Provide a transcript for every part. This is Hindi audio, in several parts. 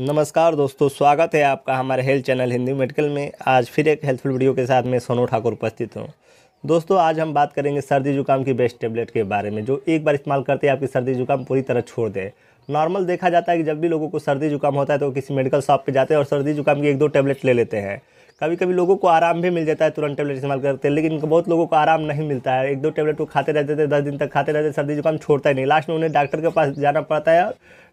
नमस्कार दोस्तों स्वागत है आपका हमारे हेल्थ चैनल हिंदी मेडिकल में आज फिर एक हेल्थफुल वीडियो के साथ मैं सोनू ठाकुर उपस्थित हूँ दोस्तों आज हम बात करेंगे सर्दी जुकाम की बेस्ट टेबलेट के बारे में जो एक बार इस्तेमाल करते ही आपकी सर्दी जुकाम पूरी तरह छोड़ दे नॉर्मल देखा जाता है कि जब भी लोगों को सर्दी जुकाम होता है तो किसी मेडिकल शॉप पर जाते हैं और सर्दी जुकाम की एक दो टेबलेट ले लेते हैं कभी कभी लोगों को आराम भी मिल जाता है तुरंत टेबलेट इस्तेमाल करते हैं लेकिन बहुत लोगों को आराम नहीं मिलता है एक दो टेबलेट को खाते रहते थे दस दिन तक खाते रहते सर्दी जुकाम छोड़ता ही नहीं लास्ट में उन्हें डॉक्टर के पास जाना पड़ता है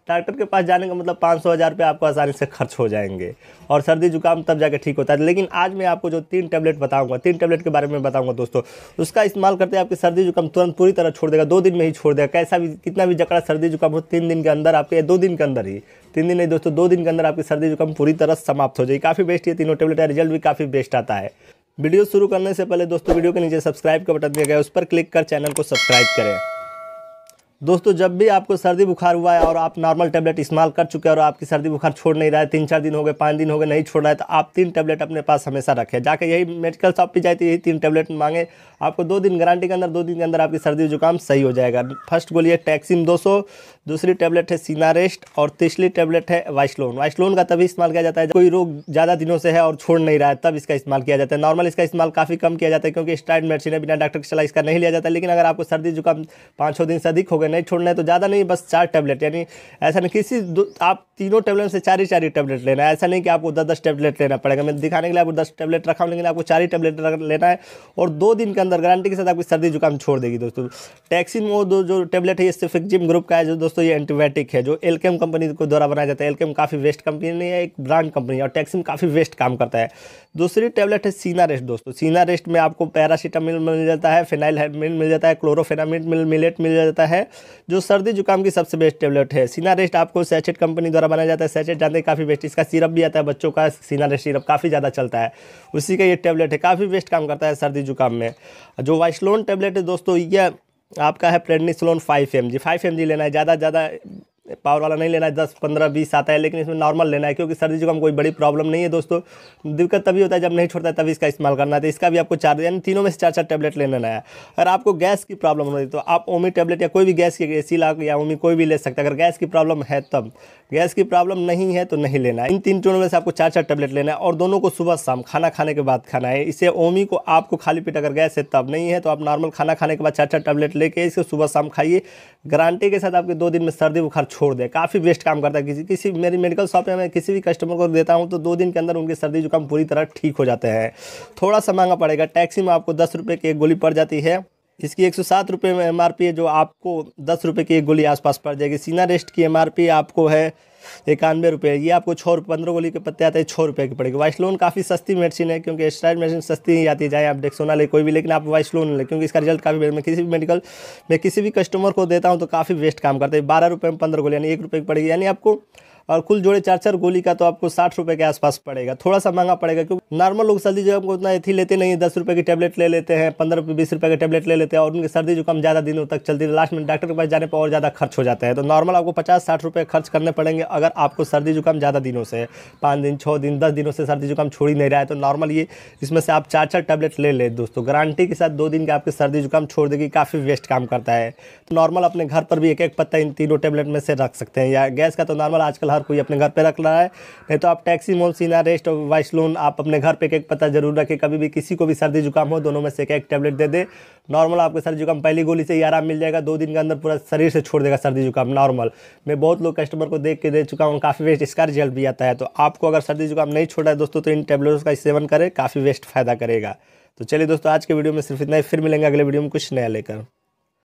डॉक्टर के पास जाने का मतलब पाँच सौ हज़ार रुपये आपको आसानी से खर्च हो जाएंगे और सर्दी जुकाम तब जाके ठीक होता है लेकिन आज मैं आपको जो तीन टैबलेट बताऊँगा तीन टैबलेट के बारे में बताऊँगा दोस्तों उसका इस्तेमाल करते आपकी सर्दी जुकाम तुरंत पूरी तरह छोड़ देगा दो दिन में ही छोड़ देगा कैसा भी कितना भी जकड़ा सर्दी जुकाम हो तीन दिन के अंदर आपके दो दिन के अंदर ही तीन दिन नहीं दोस्तों दो दिन के अंदर आपकी सर्दी जुकाम पूरी तरह समाप्त हो जाएगी काफ़ी बेस्ट ये तीनों टैबलेट का रिजल्ट भी काफ़ी बेस्ट आता है वीडियो शुरू करने से पहले दोस्तों वीडियो के नीचे सब्सक्राइब का बटन दिया गया उस पर क्लिक कर चैनल को सब्सक्राइब करें दोस्तों जब भी आपको सर्दी बुखार हुआ है और आप नॉर्मल टैबलेट इस्तेमाल कर चुके हैं और आपकी सर्दी बुखार छोड़ नहीं रहा है तीन चार दिन हो गए पाँच दिन हो गए नहीं छोड़ रहा है तो आप तीन टैबलेट अपने पास हमेशा रखें जाके यही मेडिकल शॉप पर जाए तो यही तीन टैबलेट मांगे आपको दो दिन गारंटी के अंदर दो दिन के अंदर आपकी सर्दी जुकाम सही हो जाएगा फर्स्ट गोली है टैक्सिम दो दूसरी टैबलेट है सीनारेस्ट और तीसरी टैबलेट है वाइसलोन वाइसलोन का तभी इस्तेमाल किया जाता है कोई रोग ज़्यादा दिनों से है और छोड़ नहीं रहा है तब इसका इस्तेमाल किया जाता है नॉर्मल इसका इस्तेमाल काफ़ी कम किया जाता है क्योंकि स्टाइड मेडिसिन है बिना डॉक्टर के सलाह इसका नहीं लिया जाता लेकिन अगर आपको सर्दी जुकाम पाँच छः दिन से अधिक हो गए छोड़ोगे नहीं छोड़ना है तो ज़्यादा नहीं बस चार टैबलेट यानी ऐसा नहीं किसी आप तीनों टैबलेट से चार ही चार ही टैबलेट लेना है ऐसा नहीं कि आपको दस दस टैबलेट लेना पड़ेगा मैं दिखाने के लिए आपको दस टैबलेट रखा लेकिन आपको चार ही टैबलेट लेना है और दो दिन के अंदर गारंटी के साथ आपकी सर्दी जुकाम छोड़ देगी दोस्तों टैक्सिन वो दो जो टैबलेट है ये जिम ग्रुप का है जो दोस्तों ये एंटीबायोटिक है जो एलकेम कंपनी को द्वारा बनाया जाता है एलकेम काफ़ी वेस्ट कंपनी है एक ब्रांड कंपनी है और टैक्सिन काफ़ी वेस्ट काम करता है दूसरी टैबलेट है सीना रेस्ट दोस्तों सीना रेस्ट में आपको पैरासीटामिल मिल जाता है फिनाइल मिल जाता है क्लोरोफेनामिन मिलेट मिल जाता है जो सर्दी जुकाम की सबसे बेस्ट टेबलेट है सीना रेस्ट आपको सैचेट कंपनी द्वारा बनाया जाता है सैचेट जानते हैं काफ़ी बेस्ट इसका सिरप भी आता है बच्चों का सीना रेस्ट सिरप काफ़ी ज़्यादा चलता है उसी का ये टेबलेट है काफ़ी बेस्ट काम करता है सर्दी जुकाम में जो वाइसलोन टेबलेट है दोस्तों यह आपका है prednisolone five M G five M G लेना है ज़्यादा ज़्यादा पावर वाला नहीं लेना है दस पंद्रह बीस आता है लेकिन इसमें नॉर्मल लेना है क्योंकि सर्दी जुकाम कोई बड़ी प्रॉब्लम नहीं है दोस्तों दिक्कत तभी होता है जब नहीं छोड़ता है तभी इसका इस्तेमाल करना है तो इसका भी आपको चार यानी तीनों में से चार चार टैबलेट लेना है अगर आपको गैस की प्रॉब्लम होती है तो आप ओमी टैबलेट या कोई भी गैस की ला या ओमी कोई भी ले सकते अगर गैस की प्रॉब्लम है तब गैस की प्रॉब्लम नहीं है तो नहीं लेना है इन तीन टोनों में से आपको चार चार टैबलेट लेना है और दोनों को सुबह शाम खाना खाने के बाद खाना है इसे ओमी को आपको खाली पेट अगर गैस है तब नहीं है तो आप नॉर्मल खाना खाने के बाद चार चार टैबलेट लेके इसे सुबह शाम खाइए गारंटी के साथ आपके दो दिन में सर्दी बुखार छोड़ दे काफ़ी वेस्ट काम करता है किसी किसी मेरी मेडिकल शॉप में मैं किसी भी कस्टमर को देता हूँ तो दो दिन के अंदर उनकी सर्दी जुकाम पूरी तरह ठीक हो जाते हैं थोड़ा सा महंगा पड़ेगा टैक्सी में आपको दस रुपये की एक गोली पड़ जाती है इसकी एक सौ सात रुपये में एम आर पी है जो आपको दस रुपये की एक गोली आसपास पड़ जाएगी सीना रेस्ट की एम आर पी आपको है इक्यानवे रुपये ये आपको छः पंद्रह गोली के पत्ते आते हैं छः रुपये की पड़ेगी लोन काफ़ी सस्ती मेडिसिन है क्योंकि स्टाइल मेडिसिन सस्ती नहीं आती जाए चाहे आप डेक्सोना ले कोई भी लेकिन आप लोन लें क्योंकि इसका रिजल्ट काफ़ी मैं किसी भी मेडिकल मैं किसी भी कस्टमर को देता हूँ तो काफ़ी वेस्ट काम करते हैं बारह रुपये में पंद्रह गोली यानी एक रुपये की पड़ेगी यानी आपको और कुल जोड़े चार चार गोली का तो आपको साठ रुपये के आसपास पड़ेगा थोड़ा सा महंगा पड़ेगा क्योंकि नॉर्मल लोग सर्दी जुकाम को उतना एथी लेते नहीं दस रुपये की टैबलेट ले लेते हैं पंद्रह रुपये बीस रुपये के टैबलेट ले लेते हैं और उनकी सर्दी जुकाम ज़्यादा दिनों तक चलती है लास्ट में डॉक्टर के पास जाने पर और ज़्यादा खर्च हो जाता है तो नॉर्मल आपको पचास साठ रुपये खर्च करने पड़ेंगे अगर आपको सर्दी जुकाम ज़्यादा दिनों से पाँच दिन छः दिन दस दिनों से सर्दी जुकाम छोड़ ही नहीं रहा है तो नॉर्मल ये इसमें से आप चार चार टैबलेट ले लें दोस्तों गारंटी के साथ दो दिन के आपके सर्दी जुकाम छोड़ देगी काफ़ी वेस्ट काम करता है तो नॉर्मल अपने घर पर भी एक एक पत्ता इन तीनों टैबलेट में से रख सकते हैं या गैस का तो नॉर्मल आजकल हर कोई अपने घर पे रख रहा है नहीं तो आप टैक्सी मोल सीना रेस्ट और लोन आप अपने घर पे एक पता जरूर रखें कभी भी किसी को भी सर्दी जुकाम हो दोनों में से एक टैबलेट दे दे नॉर्मल आपको सर्दी जुकाम पहली गोली से ही आराम मिल जाएगा दो दिन के अंदर पूरा शरीर से छोड़ देगा सर्दी जुकाम नॉर्मल मैं बहुत लोग कस्टमर को देख के दे चुका हूँ काफ़ी वेस्ट इसका रिजल्ट भी आता है तो आपको अगर सर्दी जुकाम नहीं छोड़ा है दोस्तों तो इन टैबलेट्स का सेवन करें काफ़ी वेस्ट फ़ायदा करेगा तो चलिए दोस्तों आज के वीडियो में सिर्फ इतना ही फिर मिलेंगे अगले वीडियो में कुछ नया लेकर